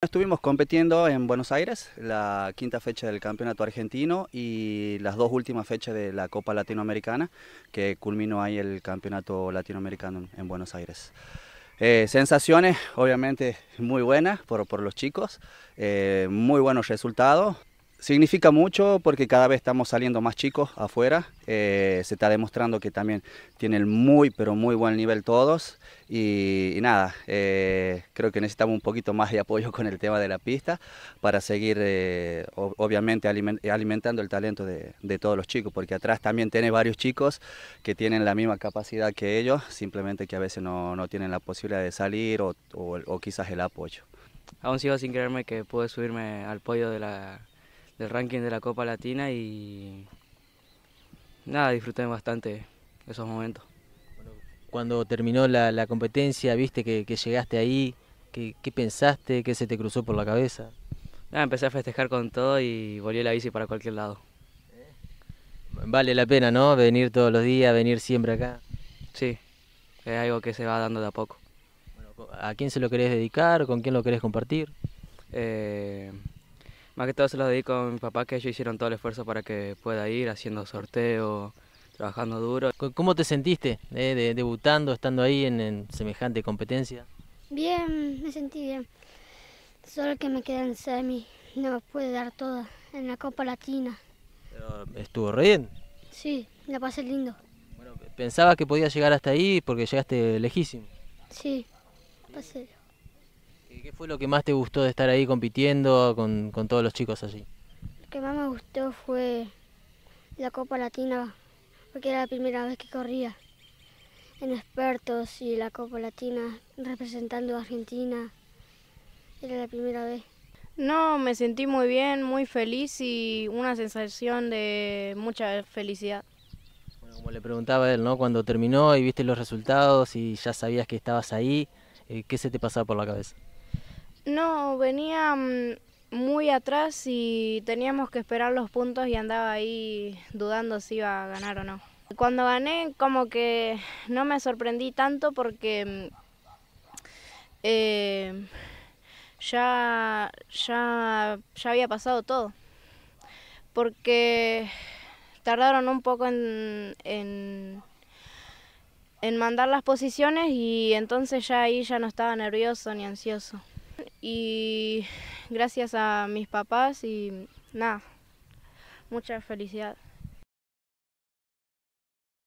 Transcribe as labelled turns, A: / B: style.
A: Estuvimos compitiendo en Buenos Aires, la quinta fecha del campeonato argentino y las dos últimas fechas de la Copa Latinoamericana, que culminó ahí el campeonato latinoamericano en Buenos Aires. Eh, sensaciones, obviamente, muy buenas por, los chicos, eh, muy buenos resultados. Significa mucho porque cada vez estamos saliendo más chicos afuera. Eh, se está demostrando que también tienen muy, pero muy buen nivel todos. Y, nada, eh, creo que necesitamos un poquito más de apoyo con el tema de la pista para seguir, eh, obviamente, alimentando el talento de, todos los chicos. Porque atrás también tiene varios chicos que tienen la misma capacidad que ellos, simplemente que a veces no, tienen la posibilidad de salir o, quizás el apoyo.
B: Aún sigo sin creerme que pude subirme al pollo de la del ranking de la Copa Latina y nada, disfruté bastante esos momentos. Cuando
C: terminó la, competencia, viste que, llegaste ahí, ¿qué, pensaste? ¿Qué se te cruzó por la cabeza?
B: empecé a festejar con todo y volví la bici para cualquier lado. Eh, vale la pena,
C: ¿no? Venir todos los días, venir siempre acá. Sí,
B: es algo que se va dando de a poco. ¿A quién se lo querés dedicar? ¿Con quién lo querés compartir? Eh, más que todo se lo dedico a mi papá, que ellos hicieron todo el esfuerzo para que pueda ir, haciendo sorteo, trabajando duro.
C: ¿Cómo te sentiste
B: eh, debutando,
C: estando ahí en, semejante competencia?
D: Bien, me sentí bien. Solo que me quedé en semi, no me pude dar toda en la Copa Latina.
C: Pero estuvo re bien.
D: Sí, la pasé lindo.
C: Bueno, ¿Pensabas que podías llegar hasta ahí porque llegaste lejísimo?
D: Sí, pasé
C: ¿Qué fue lo que más te gustó de estar ahí compitiendo con, todos los chicos allí?
D: Lo que más me gustó fue la Copa Latina, porque era la primera vez que corría en expertos y la Copa Latina representando a Argentina. Era la primera vez.
E: No, me sentí muy bien, muy feliz y una sensación de mucha felicidad.
C: Bueno, como le preguntaba él, ¿no? Cuando terminó y viste los resultados y ya sabías que estabas ahí, eh, ¿qué se te pasaba por la cabeza?
E: No, venía mm, muy atrás y teníamos que esperar los puntos y andaba ahí dudando si iba a ganar o no. Cuando gané como que no me sorprendí tanto porque mm, eh, ya, ya, había pasado todo. Porque tardaron un poco en mandar las posiciones y entonces ya ahí ya no estaba nervioso ni ansioso y gracias a mis papás y nada, mucha felicidad.